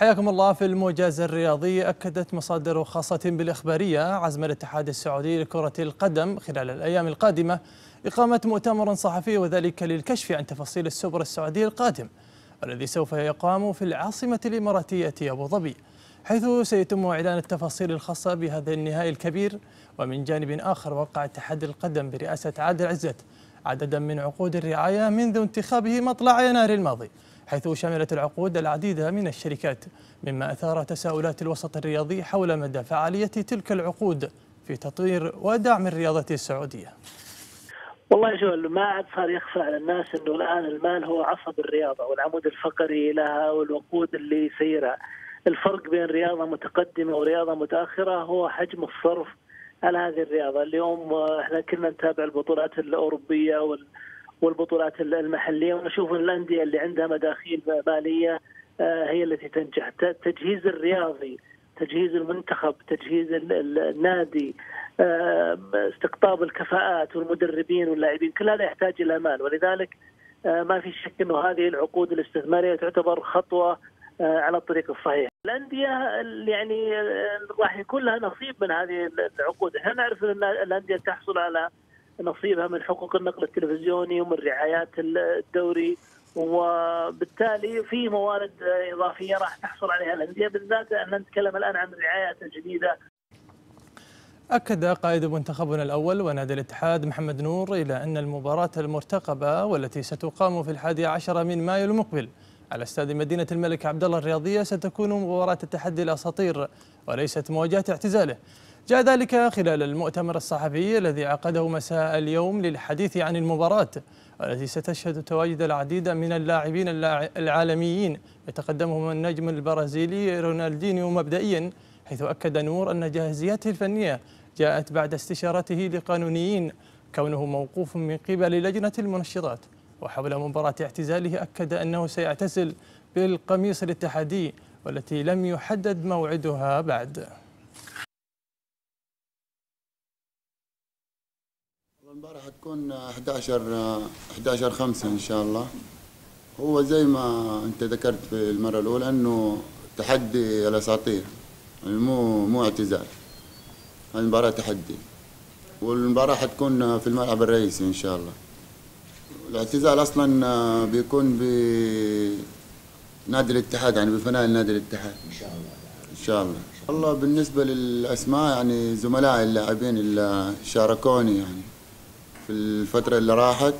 حياكم الله في الموجز الرياضي أكدت مصادر خاصة بالإخبارية عزم الاتحاد السعودي لكرة القدم خلال الأيام القادمة إقامة مؤتمر صحفي وذلك للكشف عن تفاصيل السوبر السعودي القادم الذي سوف يقام في العاصمة الإماراتية أبو ظبي حيث سيتم إعلان التفاصيل الخاصة بهذا النهائي الكبير ومن جانب آخر وقع اتحاد القدم برئاسة عادل عزت عددا من عقود الرعاية منذ انتخابه مطلع يناير الماضي حيث شملت العقود العديد من الشركات مما أثار تساؤلات الوسط الرياضي حول مدى فعالية تلك العقود في تطوير ودعم الرياضة السعودية والله شو ما عاد صار يخفى على الناس انه الان المال هو عصب الرياضه والعمود الفقري لها والوقود اللي يسيرها. الفرق بين رياضه متقدمه ورياضه متاخره هو حجم الصرف على هذه الرياضه، اليوم آه، احنا كنا نتابع البطولات الاوروبيه وال والبطولات المحليه ونشوف الانديه اللي عندها مداخيل ماليه آه، هي التي تنجح التجهيز الرياضي تجهيز المنتخب تجهيز النادي آه، استقطاب الكفاءات والمدربين واللاعبين كل هذا يحتاج الى مال ولذلك آه، ما في شك انه هذه العقود الاستثماريه تعتبر خطوه على الطريق الصحيح. الانديه يعني راح يكون لها نصيب من هذه العقود، احنا نعرف ان الانديه تحصل على نصيبها من حقوق النقل التلفزيوني ومن رعايات الدوري وبالتالي في موارد اضافيه راح تحصل عليها الانديه بالذات ان نتكلم الان عن الرعايات الجديده أكد قائد منتخبنا الأول ونادي الاتحاد محمد نور إلى أن المباراة المرتقبة والتي ستقام في الحادي عشر من مايو المقبل على استاد مدينة الملك عبدالله الرياضية ستكون مباراة التحدي الأساطير وليست مواجهة اعتزاله جاء ذلك خلال المؤتمر الصحفي الذي عقده مساء اليوم للحديث عن المباراة التي ستشهد تواجد العديد من اللاعبين العالميين يتقدمهم النجم البرازيلي رونالدينيو مبدئيا حيث أكد نور أن جاهزيته الفنية جاءت بعد استشارته لقانونيين كونه موقوف من قبل لجنة المنشطات وحول مباراة اعتزاله أكد أنه سيعتزل بالقميص الاتحادي والتي لم يحدد موعدها بعد المباراة حتكون 11 11 5 ان شاء الله هو زي ما انت ذكرت في المرة الأولى انه تحدي الاساطير يعني مو مو اعتزال المباراة تحدي والمباراة حتكون في الملعب الرئيسي ان شاء الله الاعتزال اصلا بيكون ب نادي الاتحاد يعني بفناء نادي الاتحاد ان شاء الله ان شاء الله والله بالنسبه للاسماء يعني زملائي اللاعبين اللي شاركوني يعني في الفترة اللي راحت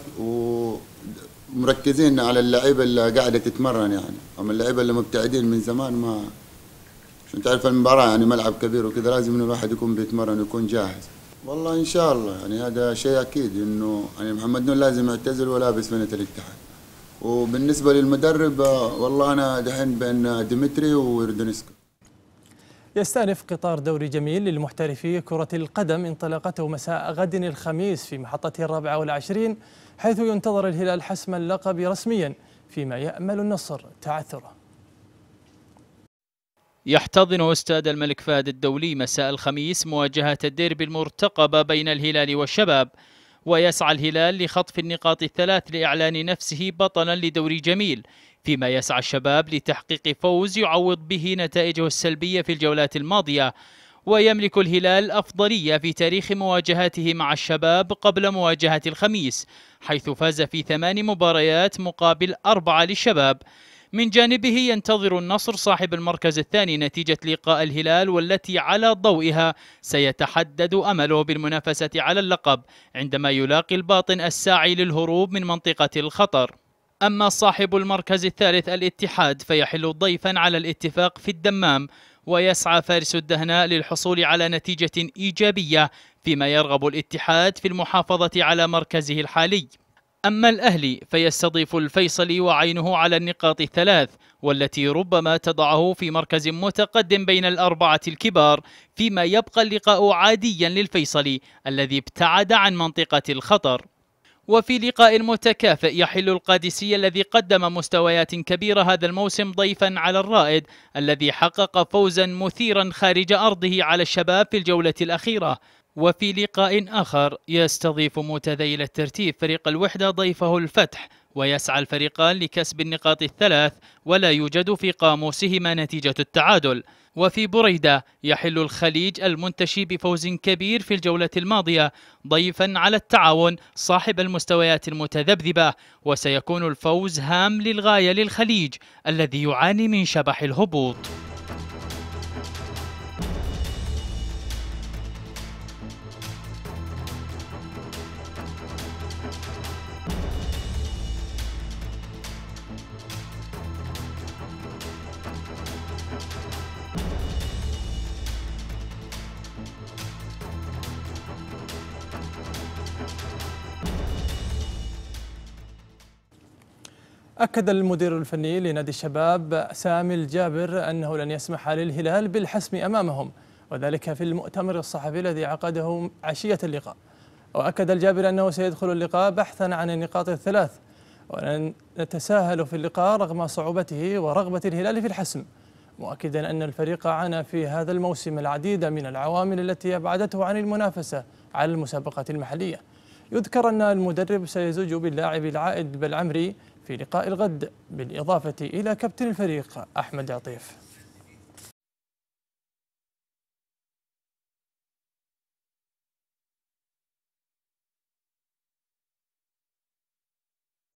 ومركزين على اللعيبة اللي قاعدة تتمرن يعني أما اللعيبة اللي مبتعدين من زمان ما عشان تعرف المباراة يعني ملعب كبير وكذا لازم إنه الواحد يكون بيتمرن ويكون جاهز والله إن شاء الله يعني هذا شيء أكيد إنه يعني محمد نور لازم يعتزل ولابس فنة الاتحاد وبالنسبة للمدرب والله أنا دحين بين ديمتري ويردونيسكو يستأنف قطار دوري جميل للمحترفي كرة القدم انطلاقته مساء غد الخميس في محطته الرابعة والعشرين حيث ينتظر الهلال حسم اللقب رسميا فيما يأمل النصر تعثره يحتضن استاد الملك فهد الدولي مساء الخميس مواجهة الديربي المرتقبة بين الهلال والشباب ويسعى الهلال لخطف النقاط الثلاث لإعلان نفسه بطلا لدوري جميل فيما يسعى الشباب لتحقيق فوز يعوض به نتائجه السلبية في الجولات الماضية ويملك الهلال أفضلية في تاريخ مواجهاته مع الشباب قبل مواجهة الخميس حيث فاز في ثمان مباريات مقابل أربعة للشباب من جانبه ينتظر النصر صاحب المركز الثاني نتيجة لقاء الهلال والتي على ضوئها سيتحدد أمله بالمنافسة على اللقب عندما يلاقي الباطن الساعي للهروب من منطقة الخطر أما صاحب المركز الثالث الاتحاد فيحل ضيفا على الاتفاق في الدمام ويسعى فارس الدهناء للحصول على نتيجة إيجابية فيما يرغب الاتحاد في المحافظة على مركزه الحالي أما الأهلي فيستضيف الفيصلي وعينه على النقاط الثلاث والتي ربما تضعه في مركز متقدم بين الأربعة الكبار فيما يبقى اللقاء عاديا للفيصلي الذي ابتعد عن منطقة الخطر وفي لقاء متكافئ يحل القادسية الذي قدم مستويات كبيرة هذا الموسم ضيفا على الرائد الذي حقق فوزا مثيرا خارج أرضه على الشباب في الجولة الأخيرة وفي لقاء آخر يستضيف متذيل الترتيب فريق الوحدة ضيفه الفتح ويسعى الفريقان لكسب النقاط الثلاث ولا يوجد في قاموسهما نتيجة التعادل وفي بريدة يحل الخليج المنتشي بفوز كبير في الجولة الماضية ضيفا على التعاون صاحب المستويات المتذبذبة وسيكون الفوز هام للغاية للخليج الذي يعاني من شبح الهبوط أكد المدير الفني لنادي الشباب سامي الجابر أنه لن يسمح للهلال بالحسم أمامهم وذلك في المؤتمر الصحفي الذي عقده عشية اللقاء وأكد الجابر أنه سيدخل اللقاء بحثا عن النقاط الثلاث ولن نتساهل في اللقاء رغم صعوبته ورغبة الهلال في الحسم مؤكدا أن الفريق عانى في هذا الموسم العديد من العوامل التي أبعدته عن المنافسة على المسابقة المحلية يذكر أن المدرب سيزوج باللاعب العائد بالعمري في لقاء الغد بالإضافة إلى كابتن الفريق أحمد عطيف